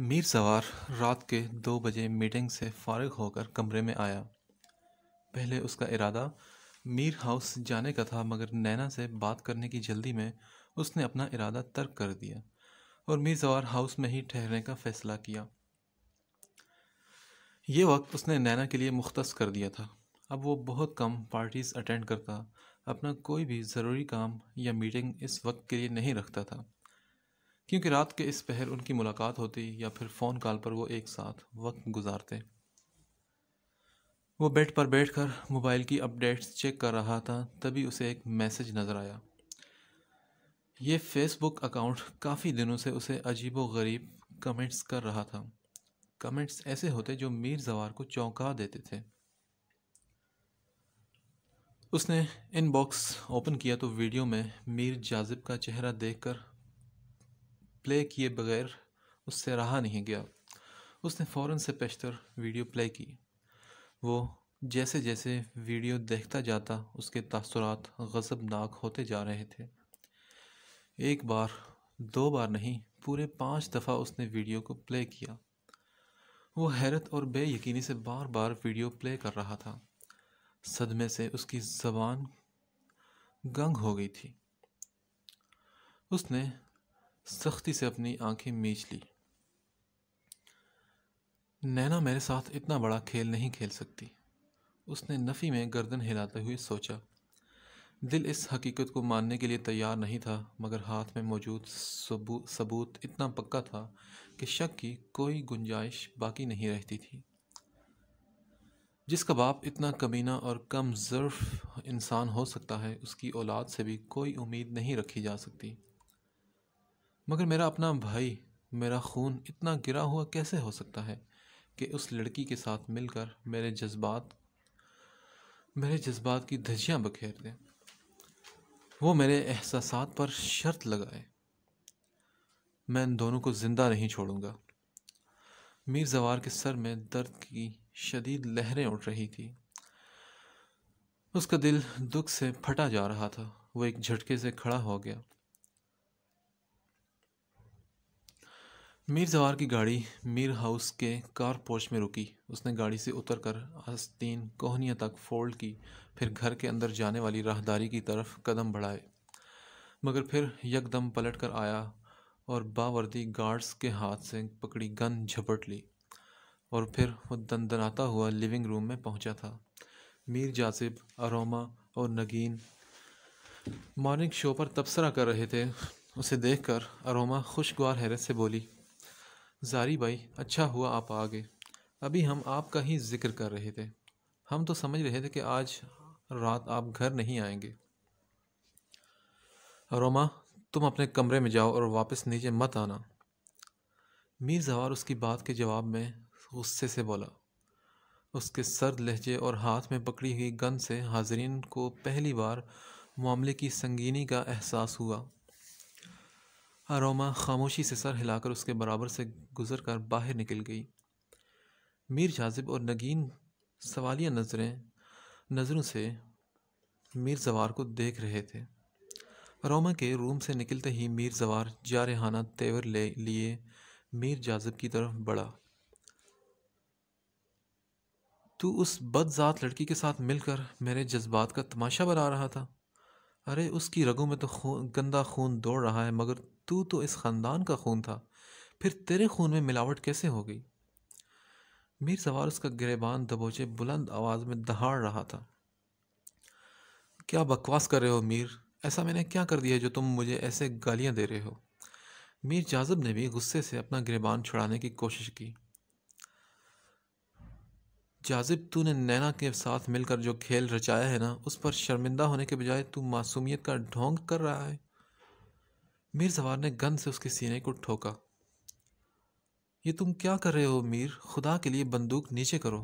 मीर सवार रात के दो बजे मीटिंग से फारग होकर कमरे में आया पहले उसका इरादा मीर हाउस जाने का था मगर नैना से बात करने की जल्दी में उसने अपना इरादा तर्क कर दिया और मीर सवार हाउस में ही ठहरने का फ़ैसला किया ये वक्त उसने नैना के लिए मुख्त कर दिया था अब वो बहुत कम पार्टीज़ अटेंड करता अपना कोई भी ज़रूरी काम या मीटिंग इस वक्त के लिए नहीं रखता था क्योंकि रात के इस पहर उनकी मुलाकात होती या फिर फ़ोन कॉल पर वो एक साथ वक्त गुजारते वो बेड पर बैठकर मोबाइल की अपडेट्स चेक कर रहा था तभी उसे एक मैसेज नज़र आया ये फेसबुक अकाउंट काफ़ी दिनों से उसे अजीब व गरीब कमेंट्स कर रहा था कमेंट्स ऐसे होते जो मीर जवार को चौंका देते थे उसने इनबॉक्स ओपन किया तो वीडियो में मीर जाजिब का चेहरा देखकर प्ले किए बगैर उससे रहा नहीं गया उसने फ़ौर से पेशतर वीडियो प्ले की वो जैसे जैसे वीडियो देखता जाता उसके तासरात गज़बनाक होते जा रहे थे एक बार दो बार नहीं पूरे पाँच दफ़ा उसने वीडियो को प्ले किया वो हैरत और बेयकीनी से बार बार वीडियो प्ले कर रहा था सदमे से उसकी जबान गंग हो गई थी उसने सख्ती से अपनी आंखें मीच ली नैना मेरे साथ इतना बड़ा खेल नहीं खेल सकती उसने नफ़ी में गर्दन हिलाते हुए सोचा दिल इस हकीकत को मानने के लिए तैयार नहीं था मगर हाथ में मौजूद सबूत इतना पक्का था कि शक की कोई गुंजाइश बाकी नहीं रहती थी जिसका बाप इतना कमीना और कम ज़र्फ इंसान हो सकता है उसकी औलाद से भी कोई उम्मीद नहीं रखी जा सकती मगर मेरा अपना भाई मेरा खून इतना गिरा हुआ कैसे हो सकता है कि उस लड़की के साथ मिलकर मेरे जज्बात मेरे जज्बात की धजियाँ बखेर दें वो मेरे एहसास पर शर्त लगाए मैं इन दोनों को ज़िंदा नहीं छोड़ूंगा मीर जवार के सर में दर्द की शदीद लहरें उठ रही थी उसका दिल दुख से फटा जा रहा था वो एक झटके से खड़ा हो गया मीर जवार की गाड़ी मीर हाउस के कार पोच में रुकी उसने गाड़ी से उतरकर आस्तीन कोहनिया तक फोल्ड की फिर घर के अंदर जाने वाली राहदारी की तरफ कदम बढ़ाए मगर फिर यकदम पलट कर आया और बावर्दी गार्ड्स के हाथ से पकड़ी गन झपट ली और फिर वो दनदनाता हुआ लिविंग रूम में पहुंचा था मीर जासिब अरोमा और नगीन मॉर्निंग शो पर तबसरा कर रहे थे उसे देखकर अरोमा खुशगवार हैरत से बोली ज़ारी भाई अच्छा हुआ आप आ गए अभी हम आपका ही जिक्र कर रहे थे हम तो समझ रहे थे कि आज रात आप घर नहीं आएंगे रोमा तुम अपने कमरे में जाओ और वापस नीचे मत आना मीर जवार उसकी बात के जवाब में गुस्से से बोला उसके सर्द लहजे और हाथ में पकड़ी हुई गन से हाजरीन को पहली बार मामले की संगीनी का एहसास हुआ अरोमा खामोशी से सर हिलाकर उसके बराबर से गुजर कर बाहर निकल गई मीर जाजिब और नगीन सवालिया नज़रें नज़रों से मीर जवार को देख रहे थे रोमा के रूम से निकलते ही मीर जवार जारहाना तेवर ले लिए मीर जाजिब की तरफ बढ़ा तू उस बदजात लड़की के साथ मिलकर मेरे जज्बात का तमाशा बना रहा था अरे उसकी रगों में तो खून गंदा खून दौड़ रहा है मगर तू तो इस ख़ानदान का खून था फिर तेरे खून में मिलावट कैसे हो गई मीर सवार उसका गिरेबान दबोचे बुलंद आवाज़ में दहाड़ रहा था क्या बकवास कर रहे हो मीर ऐसा मैंने क्या कर दिया जो तुम मुझे ऐसे गालियाँ दे रहे हो मीर जाजब ने भी गुस्से से अपना गिरेबान छुड़ाने की कोशिश की जाजिब तू ने नैना के साथ मिलकर जो खेल रचाया है ना उस पर शर्मिंदा होने के बजाय तू मासूमियत का ढोंग कर रहा है मीर जवार ने गन से उसके सीने को ठोका ये तुम क्या कर रहे हो मीर खुदा के लिए बंदूक नीचे करो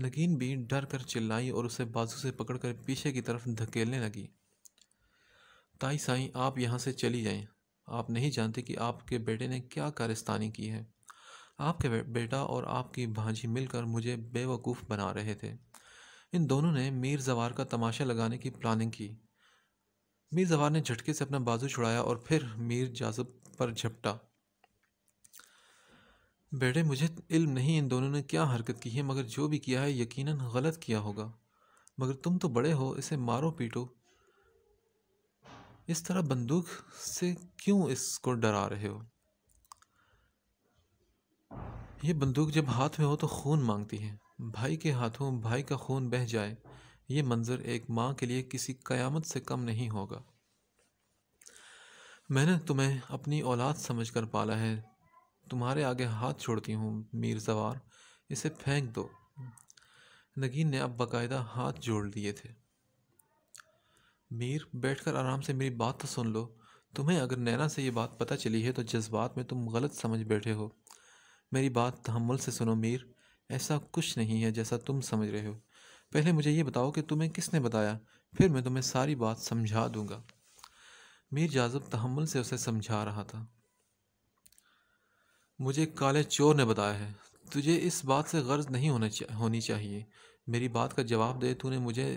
नगीन भी डर कर चिल्लाई और उसे बाजू से पकड़कर पीछे की तरफ धकेलने लगी ताई साई आप यहाँ से चली जाएं आप नहीं जानते कि आपके बेटे ने क्या कारस्तानी की है आपके बेटा और आपकी भांजी मिलकर मुझे बेवकूफ़ बना रहे थे इन दोनों ने मीर जवार का तमाशा लगाने की प्लानिंग की मीर जवार ने झटके से अपना बाजू छुड़ाया और फिर मीर जाजब पर झपटा बेटे मुझे इल्म नहीं इन दोनों ने क्या हरकत की है मगर जो भी किया है यकीनन गलत किया होगा मगर तुम तो बड़े हो इसे मारो पीटो इस तरह बंदूक से क्यों इसको डरा रहे हो ये बंदूक जब हाथ में हो तो खून मांगती है भाई के हाथों भाई का खून बह जाए ये मंज़र एक माँ के लिए किसी कयामत से कम नहीं होगा मैंने तुम्हें अपनी औलाद समझ कर पाला है तुम्हारे आगे हाथ छोड़ती हूँ मीर जवार इसे फेंक दो नगीन ने अब बाकायदा हाथ जोड़ लिए थे मीर बैठकर आराम से मेरी बात तो सुन लो तुम्हें अगर नैना से ये बात पता चली है तो जज्बात में तुम गलत समझ बैठे हो मेरी बात तहमुल से सुनो मीर ऐसा कुछ नहीं है जैसा तुम समझ रहे हो पहले मुझे ये बताओ कि तुम्हें किसने बताया फिर मैं तुम्हें सारी बात समझा दूंगा मीर जाजब तहमुल से उसे समझा रहा था मुझे काले चोर ने बताया है तुझे इस बात से गर्ज नहीं होना चा, होनी चाहिए मेरी बात का जवाब दे तूने मुझे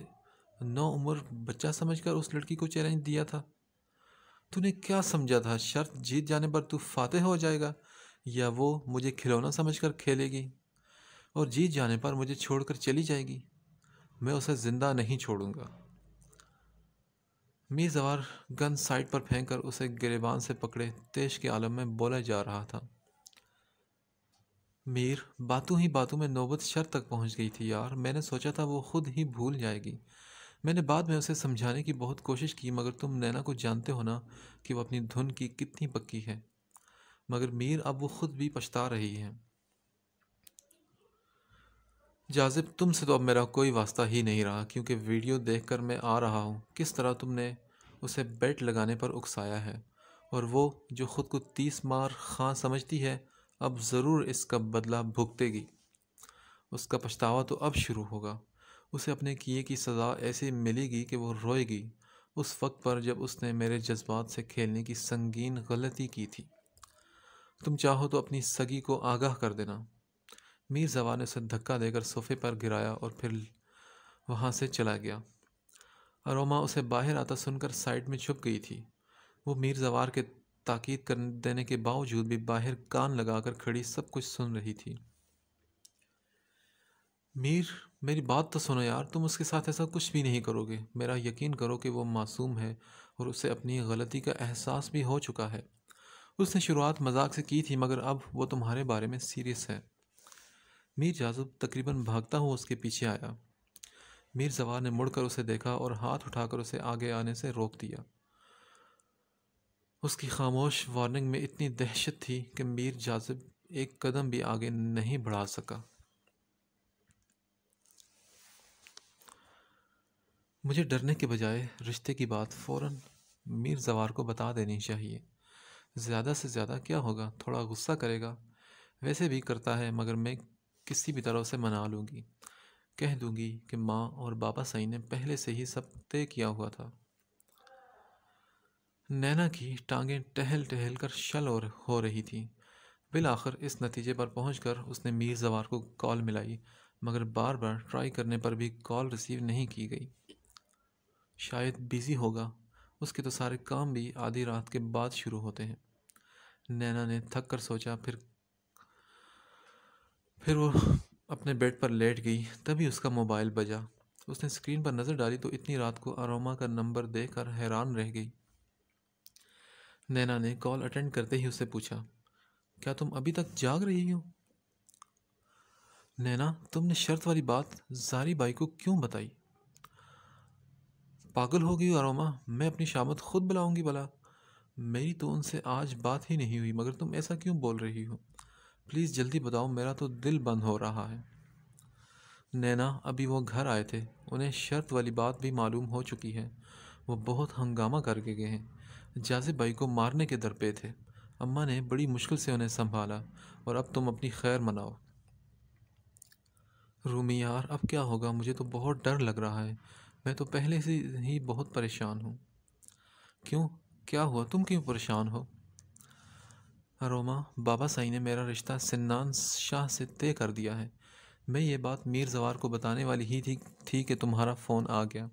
नौ उम्र बच्चा समझकर उस लड़की को चैलेंज दिया था तूने क्या समझा था शर्त जीत जाने पर तू फातह हो जाएगा या वो मुझे खिलौना समझकर खेलेगी और जीत जाने पर मुझे छोड़कर चली जाएगी मैं उसे ज़िंदा नहीं छोड़ूंगा मीजवार गन साइड पर फेंक कर उसे गिरेबान से पकड़े तेज के आलम में बोला जा रहा था मीर बातों ही बातों में नौबत शर तक पहुंच गई थी यार मैंने सोचा था वो खुद ही भूल जाएगी मैंने बाद में उसे समझाने की बहुत कोशिश की मगर तुम नैना को जानते हो ना कि वो अपनी धुन की कितनी पक्की है मगर मीर अब वो ख़ुद भी पछता रही है जाजिब तुमसे तो अब मेरा कोई वास्ता ही नहीं रहा क्योंकि वीडियो देखकर मैं आ रहा हूँ किस तरह तुमने उसे बेट लगाने पर उकसाया है और वो जो ख़ुद को तीस मार खां समझती है अब ज़रूर इसका बदला भुगतेगी उसका पछतावा तो अब शुरू होगा उसे अपने किए की सज़ा ऐसी मिलेगी कि वो रोएगी उस वक्त पर जब उसने मेरे जज्बात से खेलने की संगीन गलती की थी तुम चाहो तो अपनी सगी को आगाह कर देना मीर जवा ने उसे धक्का देकर सोफे पर गिराया और फिर वहाँ से चला गया अरोमा उसे बाहर आता सुनकर साइड में छुप गई थी वो मीर जवार के ताकीद कर देने के बावजूद भी बाहर कान लगाकर खड़ी सब कुछ सुन रही थी मीर मेरी बात तो सुनो यार तुम उसके साथ ऐसा कुछ भी नहीं करोगे मेरा यकीन करो कि वो मासूम है और उसे अपनी गलती का एहसास भी हो चुका है उसने शुरुआत मजाक से की थी मगर अब वो तुम्हारे बारे में सीरियस है मीर जाजुब तकरीबन भागता हुआ उसके पीछे आया मीर जवार ने मुड़कर उसे देखा और हाथ उठाकर उसे आगे आने से रोक दिया उसकी खामोश वार्निंग में इतनी दहशत थी कि मीर जाजिब एक कदम भी आगे नहीं बढ़ा सका मुझे डरने के बजाय रिश्ते की बात फौरन मीर जवार को बता देनी चाहिए ज़्यादा से ज़्यादा क्या होगा थोड़ा गुस्सा करेगा वैसे भी करता है मगर मैं किसी भी तरह से मना लूँगी कह दूँगी कि माँ और बाबा सही ने पहले से ही सब तय किया हुआ था नैना की टांगें टहल टहल कर शल और हो रही थी बिल आखिर इस नतीजे पर पहुँच कर उसने मीर जवार को कॉल मिलाई मगर बार बार ट्राई करने पर भी कॉल रिसीव नहीं की गई शायद बिज़ी होगा उसके तो सारे काम भी आधी रात के बाद शुरू होते हैं नैना ने थक कर सोचा फिर फिर वो अपने बेड पर लेट गई तभी उसका मोबाइल बजा उसने स्क्रीन पर नज़र डाली तो इतनी रात को अरोमा का नंबर कर हैरान रह गई नैना ने कॉल अटेंड करते ही उससे पूछा क्या तुम अभी तक जाग रही हो नैना तुमने शर्त वाली बात जारी बाई को क्यों बताई पागल हो गई अरोमा मैं अपनी शामत खुद बुलाऊंगी भला मेरी तो उनसे आज बात ही नहीं हुई मगर तुम ऐसा क्यों बोल रही हो प्लीज़ जल्दी बताओ मेरा तो दिल बंद हो रहा है नैना अभी वो घर आए थे उन्हें शर्त वाली बात भी मालूम हो चुकी है वो बहुत हंगामा करके गए हैं जाजिब भाई को मारने के दर पे थे अम्मा ने बड़ी मुश्किल से उन्हें संभाला और अब तुम अपनी खैर मनाओ रूमी यार अब क्या होगा मुझे तो बहुत डर लग रहा है मैं तो पहले से ही बहुत परेशान हूँ क्यों क्या हुआ तुम क्यों परेशान हो रोमा बाबा साई ने मेरा रिश्ता सिन्नान शाह से तय कर दिया है मैं ये बात मीर जवार को बताने वाली ही थी थी कि तुम्हारा फ़ोन आ गया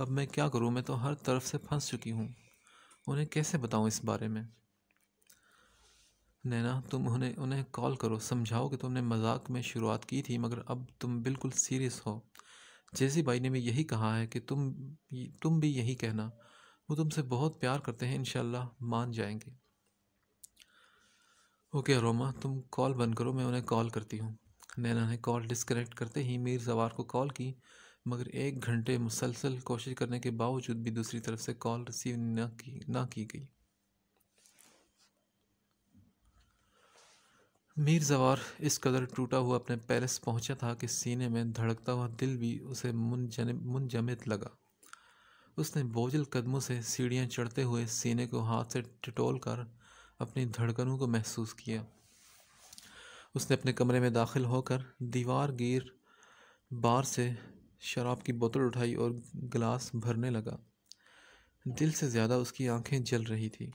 अब मैं क्या करूँ मैं तो हर तरफ से फंस चुकी हूँ उन्हें कैसे बताऊँ इस बारे में नैना तुम उन्हें उन्हें कॉल करो समझाओ कि तुमने मजाक में शुरुआत की थी मगर अब तुम बिल्कुल सीरियस हो जैसी भाई ने भी यही कहा है कि तुम तुम भी यही कहना वो तुमसे बहुत प्यार करते हैं इन मान जाएंगे ओके अरोमा तुम कॉल बंद करो मैं उन्हें कॉल करती हूँ नैना ने कॉल डिसकनेक्ट करते ही मीर जवार को कॉल की मगर एक घंटे मुसलसल कोशिश करने के बावजूद भी दूसरी तरफ से कॉल रिसीव ना की ना की गई मीर जवार इस कदर टूटा हुआ अपने पैलेस पहुंचा था कि सीने में धड़कता हुआ दिल भी उसे मुंजमित लगा उसने बोझल कदमों से सीढ़ियां चढ़ते हुए सीने को हाथ से टिटोल कर अपनी धड़कनों को महसूस किया उसने अपने कमरे में दाखिल होकर दीवार गिर बार से शराब की बोतल उठाई और गिलास भरने लगा दिल से ज़्यादा उसकी आंखें जल रही थी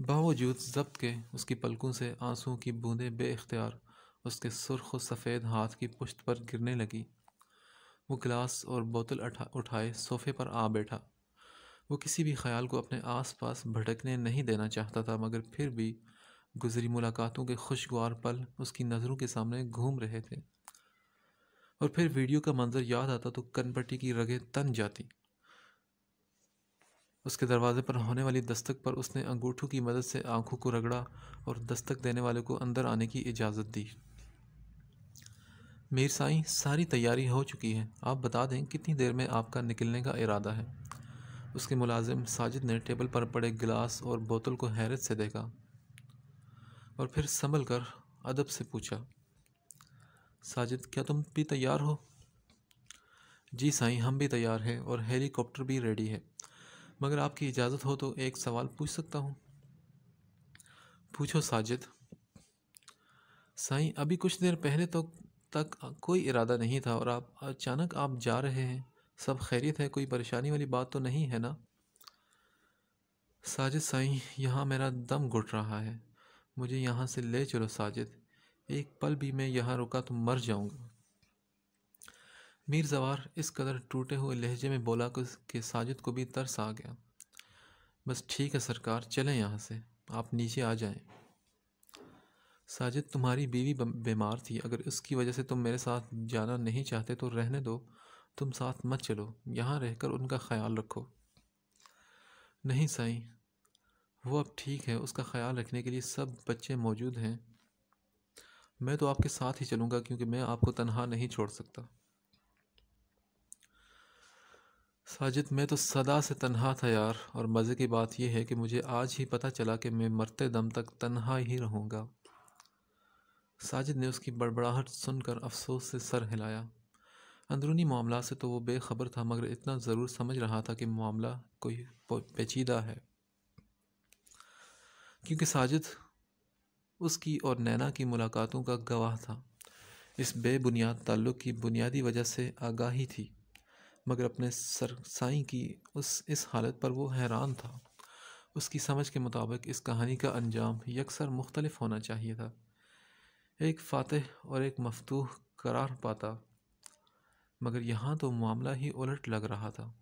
बावजूद जब्त के उसकी पलकों से आंसुओं की बूंदें बेख्तियार उसके सुर्ख सफ़ेद हाथ की पुश्त पर गिरने लगी वो गिलास और बोतल उठाए सोफे पर आ बैठा वो किसी भी ख्याल को अपने आस पास भटकने नहीं देना चाहता था मगर फिर भी गुजरी मुलाकातों के खुशगवार पल उसकी नज़रों के सामने घूम रहे थे और फिर वीडियो का मंज़र याद आता तो कनपट्टी की रगें तन जाती उसके दरवाज़े पर होने वाली दस्तक पर उसने अंगूठों की मदद से आंखों को रगड़ा और दस्तक देने वाले को अंदर आने की इजाज़त दी मीर साई सारी तैयारी हो चुकी है आप बता दें कितनी देर में आपका निकलने का इरादा है उसके मुलाजिम साजिद ने टेबल पर पड़े गिलास और बोतल को हैरत से देखा और फिर संभल कर अदब से पूछा साजिद क्या तुम भी तैयार हो जी साईं हम भी तैयार हैं और हेलीकॉप्टर भी रेडी है मगर आपकी इजाज़त हो तो एक सवाल पूछ सकता हूँ पूछो साजिद साईं अभी कुछ देर पहले तो तक कोई इरादा नहीं था और आप अचानक आप जा रहे हैं सब खैरियत है कोई परेशानी वाली बात तो नहीं है ना साजिद साईं यहाँ मेरा दम घुट रहा है मुझे यहाँ से ले चलो साजिद एक पल भी मैं यहाँ रुका तो मर जाऊँगा मीर जवार इस कदर टूटे हुए लहजे में बोला कि साजिद को भी तरस आ गया बस ठीक है सरकार चलें यहाँ से आप नीचे आ जाएं साजिद तुम्हारी बीवी बीमार थी अगर उसकी वजह से तुम मेरे साथ जाना नहीं चाहते तो रहने दो तुम साथ मत चलो यहाँ रहकर उनका ख्याल रखो नहीं साईं वो अब ठीक है उसका ख्याल रखने के लिए सब बच्चे मौजूद हैं मैं तो आपके साथ ही चलूँगा क्योंकि मैं आपको तनहा नहीं छोड़ सकता साजिद मैं तो सदा से तन्हा था यार और मज़े की बात यह है कि मुझे आज ही पता चला कि मैं मरते दम तक तन्हा ही रहूँगा साजिद ने उसकी बड़बड़ाहट सुनकर अफसोस से सर हिलाया अंदरूनी मामला से तो वो बेखबर था मगर इतना ज़रूर समझ रहा था कि मामला कोई पेचीदा है क्योंकि साजिद उसकी और नैना की मुलाकातों का गवाह था इस बेबुनियाद ताल्लुक़ की बुनियादी वजह से आगाही थी मगर अपने सर साई की उस इस हालत पर वो हैरान था उसकी समझ के मुताबिक इस कहानी का अंजाम यकसर मुख्तलफ होना चाहिए था एक फ़ातह और एक मफतूह करार पाता मगर यहाँ तो मामला ही उलट लग रहा था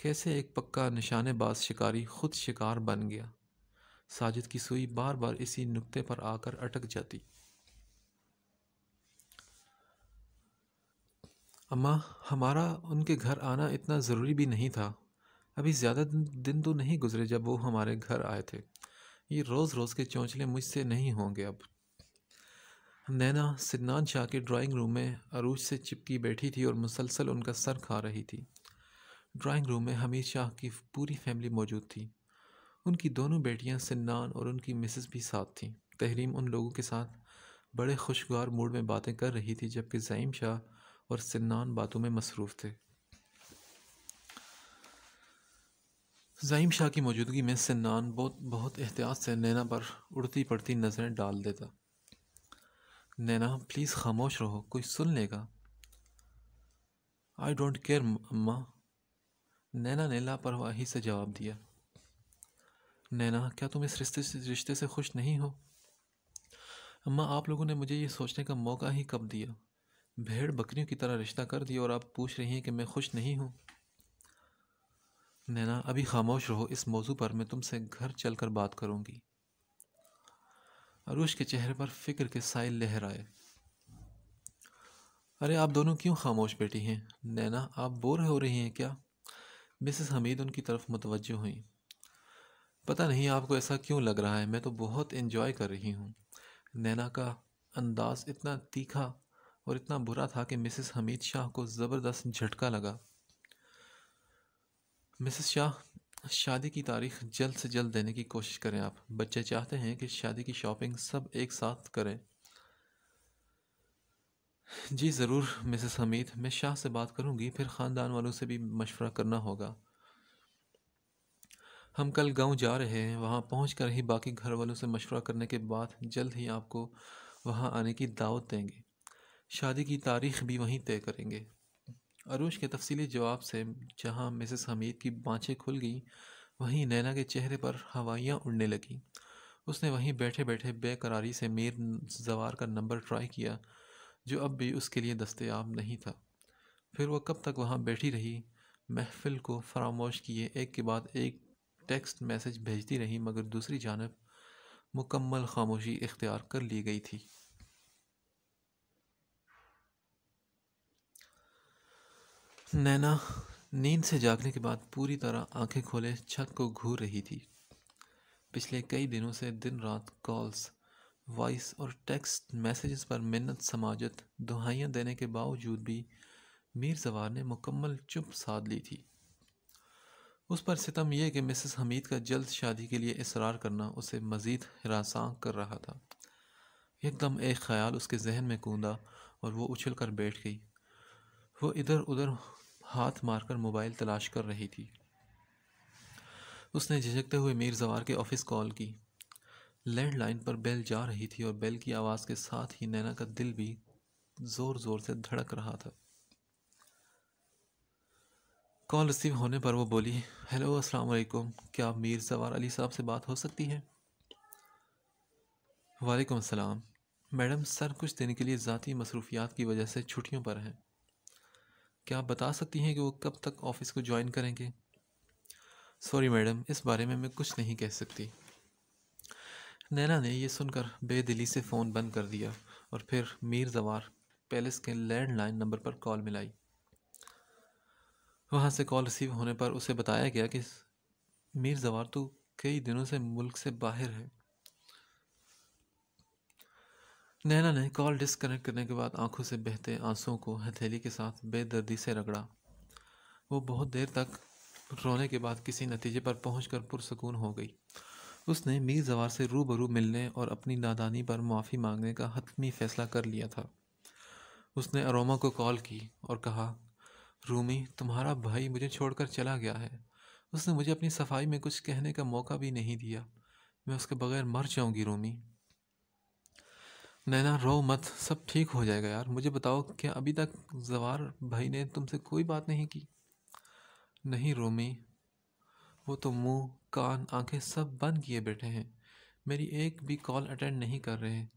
कैसे एक पक्का निशानेबाज शिकारी ख़ुद शिकार बन गया साजिद की सुई बार बार इसी नुक्ते पर आकर अटक जाती अम्मा हमारा उनके घर आना इतना ज़रूरी भी नहीं था अभी ज़्यादा दिन, तो नहीं गुजरे जब वो हमारे घर आए थे ये रोज़ रोज़ के चौंचले मुझसे नहीं होंगे अब नैना सिद्नान शाह के ड्राइंग रूम में अरूज से चिपकी बैठी थी और मुसलसल उनका सर खा रही थी ड्राइंग रूम में हमीद शाह की पूरी फैमिली मौजूद थी उनकी दोनों बेटियां सिन्नान और उनकी मिसेस भी साथ थीं तहरीम उन लोगों के साथ बड़े खुशगवार मूड में बातें कर रही थी जबकि जयम शाह और सिन्नान बातों में मसरूफ़ थे ज़ाइम शाह की मौजूदगी में सिन्नान बहुत बहुत एहतियात से नैना पर उड़ती पड़ती नज़रें डाल देता नैना प्लीज़ खामोश रहो कोई सुन लेगा आई डोंट केयर अम्मा नैना ने लापरवाही से जवाब दिया नैना क्या तुम इस रिश्ते से रिश्ते से खुश नहीं हो अम्मा आप लोगों ने मुझे ये सोचने का मौका ही कब दिया भेड़ बकरियों की तरह रिश्ता कर दिया और आप पूछ रही हैं कि मैं खुश नहीं हूँ नैना अभी खामोश रहो इस मौजू पर मैं तुमसे घर चलकर बात करूँगी अरुष के चेहरे पर फिक्र के साइल लहराए अरे आप दोनों क्यों खामोश बैठी हैं नैना आप बोर हो रही हैं क्या मिसेस हमीद उनकी तरफ मुतवजह हुई पता नहीं आपको ऐसा क्यों लग रहा है मैं तो बहुत इन्जॉय कर रही हूँ नैना का अंदाज इतना तीखा और इतना बुरा था कि मिसेस हमीद शाह को ज़बरदस्त झटका लगा मिसेस शाह शादी की तारीख जल्द से जल्द देने की कोशिश करें आप बच्चे चाहते हैं कि शादी की शॉपिंग सब एक साथ करें जी ज़रूर मिसेस हमीद मैं शाह से बात करूंगी फिर ख़ानदान वालों से भी मशवरा करना होगा हम कल गांव जा रहे हैं वहां पहुंचकर ही बाकी घर वालों से मशवरा करने के बाद जल्द ही आपको वहां आने की दावत देंगे शादी की तारीख भी वहीं तय करेंगे अरूश के तफसली जवाब से जहां मिसेस हमीद की बाँछें खुल गईं वहीं नैना के चेहरे पर हवाइयाँ उड़ने लगीं उसने वहीं बैठे बैठे बेकरारी से मीर जवार का नंबर ट्राई किया जो अब भी उसके लिए दस्तयाब नहीं था फिर वह कब तक वहाँ बैठी रही महफिल को फरामोश किए एक के बाद एक टेक्स्ट मैसेज भेजती रही मगर दूसरी जानब मुकम्मल खामोशी इख्तियार कर ली गई थी नैना नींद से जागने के बाद पूरी तरह आंखें खोले छत को घूर रही थी पिछले कई दिनों से दिन रात कॉल्स वॉइस और टेक्स्ट मैसेजेस पर मिन्नत समाजत दुहाइयाँ देने के बावजूद भी मीर जवार ने मुकम्मल चुप साध ली थी उस पर सितम यह कि मिसेस हमीद का जल्द शादी के लिए इसरार करना उसे मज़ीद हरासा कर रहा था एकदम एक ख्याल उसके जहन में कूदा और वो उछल कर बैठ गई वो इधर उधर हाथ मारकर मोबाइल तलाश कर रही थी उसने झिझकते हुए मीर जवार के ऑफिस कॉल की लैंडलाइन पर बेल जा रही थी और बेल की आवाज़ के साथ ही नैना का दिल भी ज़ोर ज़ोर से धड़क रहा था कॉल रिसीव होने पर वो बोली हेलो अस्सलाम वालेकुम क्या मीर जवार अली साहब से बात हो सकती है वालेकुम अस्सलाम मैडम सर कुछ दिन के लिए ज़ाती मसरूफियात की वजह से छुट्टियों पर हैं क्या आप बता सकती हैं कि वो कब तक ऑफिस को ज्वाइन करेंगे सॉरी मैडम इस बारे में मैं कुछ नहीं कह सकती नैना ने यह सुनकर बेदिली से फ़ोन बंद कर दिया और फिर मीर जवार पैलेस के लैंडलाइन नंबर पर कॉल मिलाई वहाँ से कॉल रिसीव होने पर उसे बताया गया कि मीर जवार तो कई दिनों से मुल्क से बाहर है नैना ने कॉल डिस्कनेक्ट करने के बाद आंखों से बहते आंसुओं को हथेली के साथ बेदर्दी से रगड़ा वो बहुत देर तक रोने के बाद किसी नतीजे पर पहुँच कर पुरसकून हो गई उसने मीर जवार से रूबरू मिलने और अपनी नादानी पर माफ़ी मांगने का हतमी फैसला कर लिया था उसने अरोमा को कॉल की और कहा रूमी तुम्हारा भाई मुझे छोड़कर चला गया है उसने मुझे अपनी सफाई में कुछ कहने का मौका भी नहीं दिया मैं उसके बगैर मर जाऊंगी रूमी नैना रो मत सब ठीक हो जाएगा यार मुझे बताओ क्या अभी तक जवार भाई ने तुमसे कोई बात नहीं की नहीं रोमी वो तो मुंह कान आंखें सब बंद किए बैठे हैं मेरी एक भी कॉल अटेंड नहीं कर रहे हैं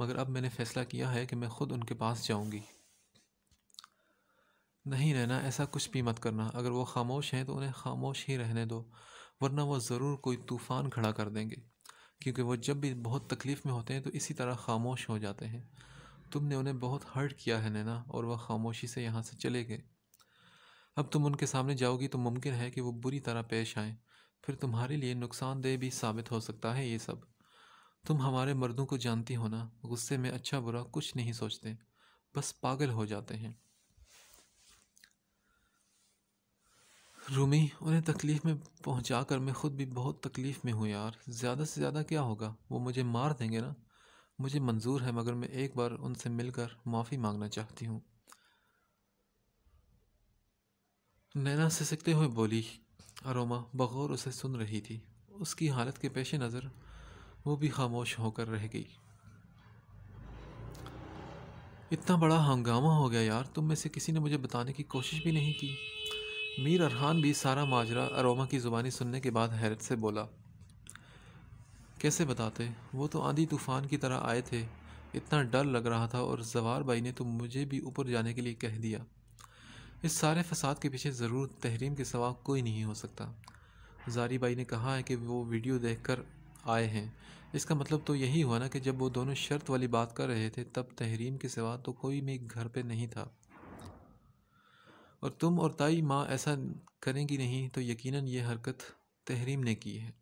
मगर अब मैंने फ़ैसला किया है कि मैं ख़ुद उनके पास जाऊंगी नहीं रहना ऐसा कुछ भी मत करना अगर वो खामोश हैं तो उन्हें खामोश ही रहने दो वरना वो ज़रूर कोई तूफ़ान खड़ा कर देंगे क्योंकि वो जब भी बहुत तकलीफ़ में होते हैं तो इसी तरह खामोश हो जाते हैं तुमने उन्हें बहुत हर्ट किया है नैना और वह खामोशी से यहाँ से चले गए अब तुम उनके सामने जाओगी तो मुमकिन है कि वो बुरी तरह पेश आएँ फिर तुम्हारे लिए नुकसानदेह भी साबित हो सकता है ये सब तुम हमारे मर्दों को जानती हो ना गुस्से में अच्छा बुरा कुछ नहीं सोचते बस पागल हो जाते हैं रूमी उन्हें तकलीफ़ में पहुंचा कर मैं ख़ुद भी बहुत तकलीफ़ में हूँ यार ज़्यादा से ज़्यादा क्या होगा वो मुझे मार देंगे ना मुझे मंजूर है मगर मैं एक बार उनसे मिलकर माफ़ी मांगना चाहती हूँ नैना सिसकते हुए बोली अरोमा बगौर उसे सुन रही थी उसकी हालत के पेश नज़र वो भी खामोश होकर रह गई इतना बड़ा हंगामा हो गया यार तुम में से किसी ने मुझे बताने की कोशिश भी नहीं की मीर अरहान भी सारा माजरा अरोमा की ज़ुबानी सुनने के बाद हैरत से बोला कैसे बताते वो तो आंधी तूफ़ान की तरह आए थे इतना डर लग रहा था और जवार भाई ने तो मुझे भी ऊपर जाने के लिए कह दिया इस सारे फसाद के पीछे ज़रूर तहरीम के सवा कोई नहीं हो सकता जारी भाई ने कहा है कि वो वीडियो देखकर आए हैं इसका मतलब तो यही हुआ ना कि जब वो दोनों शर्त वाली बात कर रहे थे तब तहरीम के सिवा तो कोई भी घर पे नहीं था और तुम और ताई माँ ऐसा करेंगी नहीं तो यकीनन ये हरकत तहरीम ने की है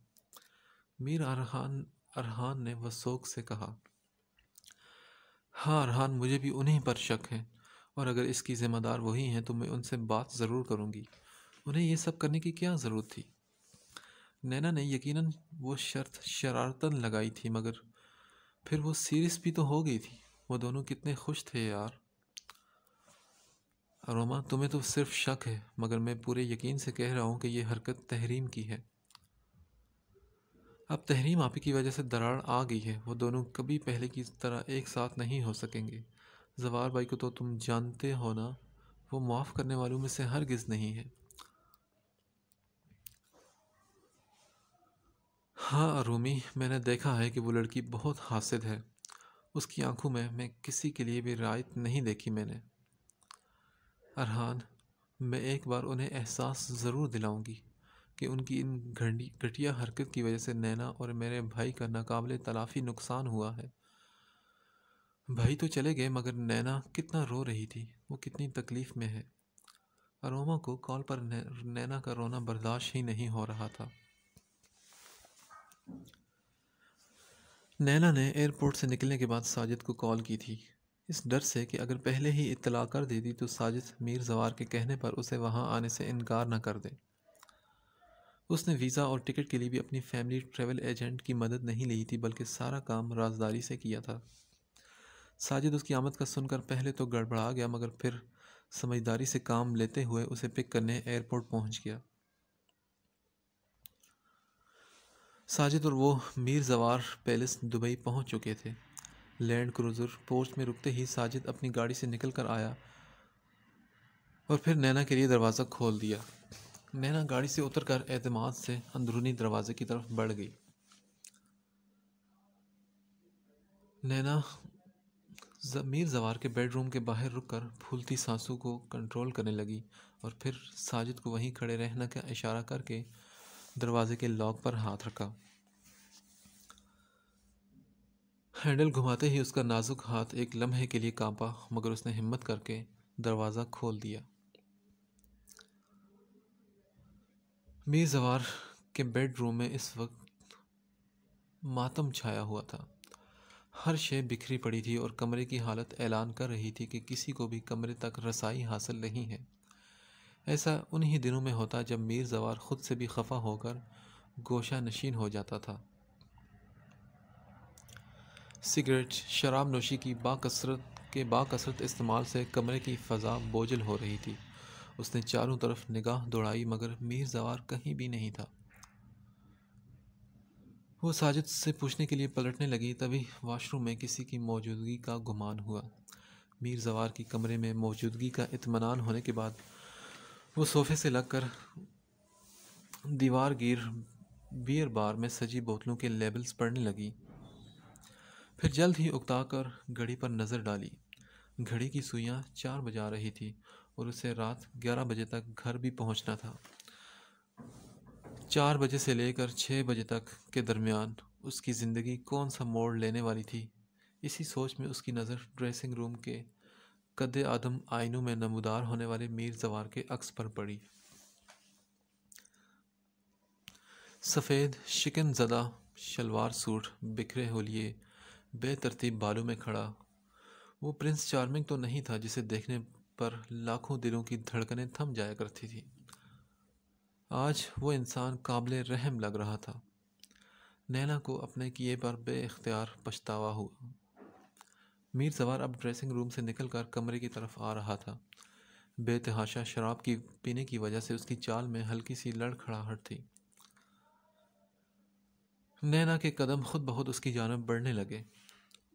मीर अरहान अरहान ने वसोक से कहा हाँ अरहान मुझे भी उन्हीं पर शक है और अगर इसकी ज़िम्मेदार वही हैं तो मैं उनसे बात ज़रूर करूँगी उन्हें यह सब करने की क्या ज़रूरत थी नैना ने यकीनन वो शर्त शरारतन लगाई थी मगर फिर वो सीरियस भी तो हो गई थी वो दोनों कितने खुश थे यार रोमा तुम्हें तो सिर्फ शक है मगर मैं पूरे यकीन से कह रहा हूँ कि यह हरकत तहरीम की है अब तहरीम आप की वजह से दरार आ गई है वो दोनों कभी पहले की तरह एक साथ नहीं हो सकेंगे जवार भाई को तो तुम जानते हो ना वो माफ़ करने वालों में से हर गिज़ नहीं है हाँ रूमी मैंने देखा है कि वो लड़की बहुत हासिल है उसकी आंखों में मैं किसी के लिए भी रायत नहीं देखी मैंने अरहान मैं एक बार उन्हें एहसास ज़रूर दिलाऊंगी कि उनकी इन घंटी घटिया हरकत की वजह से नैना और मेरे भाई का नाकबिल तलाफ़ी नुकसान हुआ है भाई तो चले गए मगर नैना कितना रो रही थी वो कितनी तकलीफ़ में है अरोमा को कॉल पर नैना का रोना बर्दाश्त ही नहीं हो रहा था नैना ने एयरपोर्ट से निकलने के बाद साजिद को कॉल की थी इस डर से कि अगर पहले ही इतला कर दे दी तो साजिद मीर जवार के कहने पर उसे वहाँ आने से इनकार न कर दे उसने वीज़ा और टिकट के लिए भी अपनी फैमिली ट्रेवल एजेंट की मदद नहीं ली थी बल्कि सारा काम राजदारी से किया था साजिद उसकी आमद का सुनकर पहले तो गड़बड़ा गया मगर फिर समझदारी से काम लेते हुए उसे पिक करने एयरपोर्ट पहुंच गया साजिद और वो मीर जवार पैलेस दुबई पहुंच चुके थे लैंड क्रूज़र पोस्ट में रुकते ही साजिद अपनी गाड़ी से निकल कर आया और फिर नैना के लिए दरवाज़ा खोल दिया नैना गाड़ी से कर एतमाद से अंदरूनी दरवाजे की तरफ बढ़ गई नैना मीर जवार के बेडरूम के बाहर रुककर फूलती सांसों को कंट्रोल करने लगी और फिर साजिद को वहीं खड़े रहने का इशारा करके दरवाजे के लॉक पर हाथ रखा हैंडल घुमाते ही उसका नाजुक हाथ एक लम्हे के लिए कांपा मगर उसने हिम्मत करके दरवाज़ा खोल दिया जवार के बेडरूम में इस वक्त मातम छाया हुआ था हर शे बिखरी पड़ी थी और कमरे की हालत ऐलान कर रही थी कि किसी को भी कमरे तक रसाई हासिल नहीं है ऐसा उन्हीं दिनों में होता जब मीर जवार ख़ुद से भी खफा होकर गोशा नशीन हो जाता था सिगरेट शराब नोशी की बासरत के बाकसरत इस्तेमाल से कमरे की फ़जा बोझल हो रही थी उसने चारों तरफ निगाह दौड़ाई मगर मीर जवार कहीं भी नहीं था वो साजिद से पूछने के लिए पलटने लगी तभी वाशरूम में किसी की मौजूदगी का गुमान हुआ मीर जवार की कमरे में मौजूदगी का इतमान होने के बाद वो सोफे से लगकर दीवार गिर बियर बार में सजी बोतलों के लेबल्स पढ़ने लगी फिर जल्द ही कर घड़ी पर नज़र डाली घड़ी की सुइयाँ चार बजा रही थी और उसे रात ग्यारह बजे तक घर भी पहुंचना था चार बजे से लेकर छः बजे तक के दरमियान उसकी ज़िंदगी कौन सा मोड़ लेने वाली थी इसी सोच में उसकी नज़र ड्रेसिंग रूम के कद आदम आइनों में नमदार होने वाले मीर जवार के अक्स पर पड़ी सफ़ेद शिकन ज़दा शलवार सूट बिखरे हो लिए बेतरतीब बालू में खड़ा वो प्रिंस चार्मिंग तो नहीं था जिसे देखने पर लाखों दिलों की धड़कनें थम जाया करती थी आज वो इंसान काबिल रहम लग रहा था नैना को अपने किए पर बेख्तियार पछतावा हुआ मीर सवार अब ड्रेसिंग रूम से निकलकर कमरे की तरफ आ रहा था बेतहाशा शराब की पीने की वजह से उसकी चाल में हल्की सी लड़खड़ाहट थी नैना के कदम खुद बहुत उसकी जानब बढ़ने लगे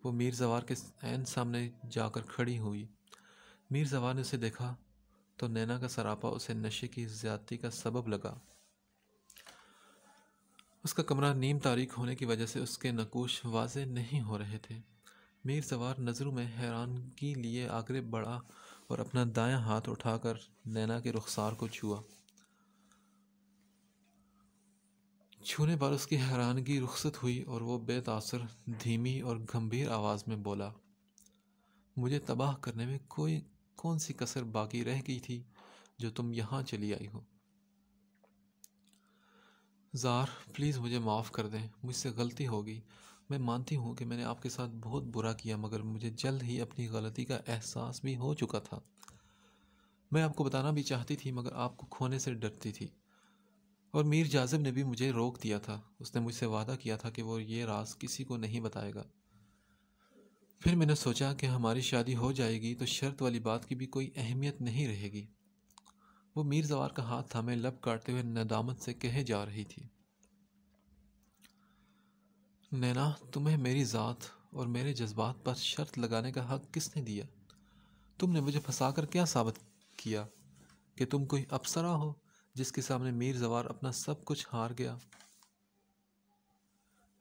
वो मीर जवार के एन सामने जाकर खड़ी हुई मीर जवार ने उसे देखा तो नैना का सरापा उसे नशे की ज्यादती का सबब लगा उसका कमरा नीम तारीख होने की वजह से उसके नकोश वाजे नहीं हो रहे थे मीर जवार नज़रों में हैरानगी लिए आगरे बढ़ा और अपना दायां हाथ उठाकर नैना के रुखसार को छुआ छूने पर उसकी हैरानगी रुखसत हुई और वो बेतासर धीमी और गंभीर आवाज़ में बोला मुझे तबाह करने में कोई कौन सी कसर बाकी रह गई थी जो तुम यहाँ चली आई हो ज़ार प्लीज़ मुझे माफ़ कर दें मुझसे गलती होगी मैं मानती हूँ कि मैंने आपके साथ बहुत बुरा किया मगर मुझे जल्द ही अपनी गलती का एहसास भी हो चुका था मैं आपको बताना भी चाहती थी मगर आपको खोने से डरती थी और मीर जाजिब ने भी मुझे रोक दिया था उसने मुझसे वादा किया था कि वो ये राज किसी को नहीं बताएगा फिर मैंने सोचा कि हमारी शादी हो जाएगी तो शर्त वाली बात की भी कोई अहमियत नहीं रहेगी वो मीर जवार का हाथ थामे लब काटते हुए नदामत से कहे जा रही थी नैना तुम्हें मेरी ज़ात और मेरे जज्बात पर शर्त लगाने का हक किसने दिया तुमने मुझे फंसा कर क्या साबित किया कि तुम कोई अप्सरा हो जिसके सामने मीर जवार अपना सब कुछ हार गया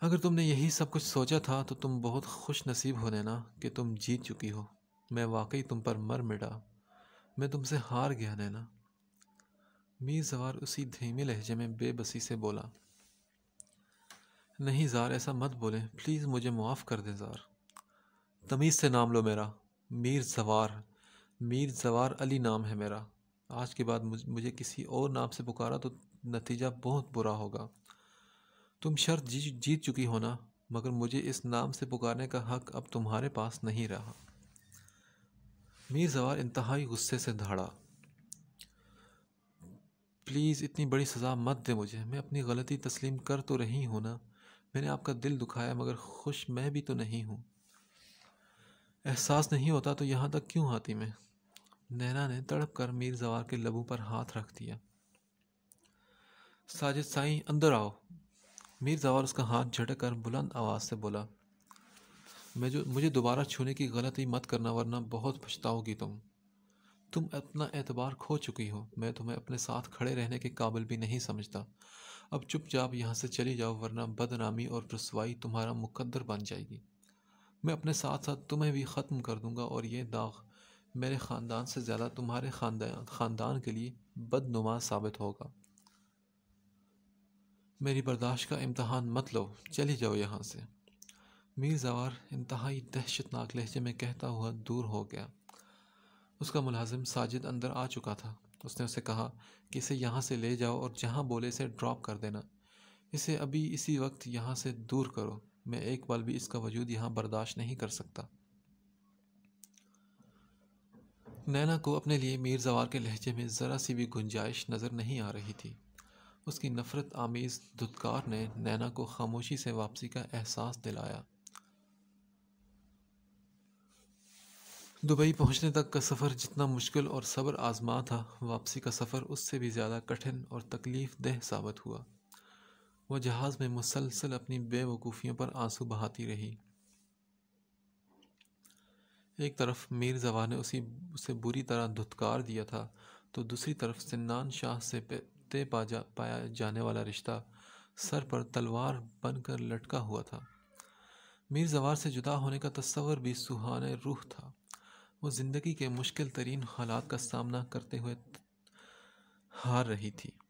अगर तुमने यही सब कुछ सोचा था तो तुम बहुत खुश नसीब हो ना कि तुम जीत चुकी हो मैं वाकई तुम पर मर मिटा मैं तुमसे हार गया नैना मीर जवार उसी धीमे लहजे में बेबसी से बोला नहीं ज़ार ऐसा मत बोले प्लीज़ मुझे मुआफ़ कर दें ज़ार तमीज़ से नाम लो मेरा मीर जवार मीर जवार अली नाम है मेरा आज के बाद मुझे किसी और नाम से पुकारा तो नतीजा बहुत बुरा होगा तुम शर्त जी जीत चुकी हो ना मगर मुझे इस नाम से पुकारने का हक अब तुम्हारे पास नहीं रहा मीर जवार इंतहाई गुस्से से धाड़ा प्लीज़ इतनी बड़ी सज़ा मत दे मुझे मैं अपनी गलती तस्लीम कर तो रही हूँ ना मैंने आपका दिल दुखाया मगर खुश मैं भी तो नहीं हूँ एहसास नहीं होता तो यहाँ तक क्यों आती मैं नैना ने तड़प कर मीर जवार के लबू पर हाथ रख दिया साजिद साईं अंदर आओ मीर जवार उसका हाथ झटक कर बुलंद आवाज़ से बोला मैं जो मुझे दोबारा छूने की गलती मत करना वरना बहुत पछताओगी तुम तुम अपना एतबार खो चुकी हो मैं तुम्हें अपने साथ खड़े रहने के काबिल भी नहीं समझता अब चुपचाप यहाँ से चली जाओ वरना बदनामी और रसवाई तुम्हारा मुकद्दर बन जाएगी मैं अपने साथ साथ तुम्हें भी ख़त्म कर दूंगा और ये दाग मेरे ख़ानदान से ज़्यादा तुम्हारे ख़ानदान ख़ानदान के लिए बदनुमा साबित होगा मेरी बर्दाश्त का इम्तहान मत लो चले जाओ यहाँ से मीर जवार इंतहाई दहशतनाक लहजे में कहता हुआ दूर हो गया उसका मुलाजिम साजिद अंदर आ चुका था उसने उसे कहा कि इसे यहाँ से ले जाओ और जहाँ बोले इसे ड्रॉप कर देना इसे अभी इसी वक्त यहाँ से दूर करो मैं एक बार भी इसका वजूद यहाँ बर्दाश्त नहीं कर सकता नैना को अपने लिए मीर जवार के लहजे में ज़रा सी भी गुंजाइश नज़र नहीं आ रही थी उसकी नफ़रत आमेज़ दुदकार ने नैना को खामोशी से वापसी का एहसास दिलाया दुबई पहुंचने तक का सफ़र जितना मुश्किल और सब्र आजमा था वापसी का सफ़र उससे भी ज़्यादा कठिन और तकलीफ़ देह साबित हुआ वह जहाज़ में मुसलसल अपनी बेवकूफ़ियों पर आंसू बहाती रही एक तरफ मीर जवा ने उसी उसे बुरी तरह धुतकार दिया था तो दूसरी तरफ सिन्नान शाह से तय पा जा पाया जाने वाला रिश्ता सर पर तलवार बनकर लटका हुआ था मीर जवार से जुदा होने का तस्वर भी सुहान रूह था वो ज़िंदगी के मुश्किल तरीन हालात का सामना करते हुए हार रही थी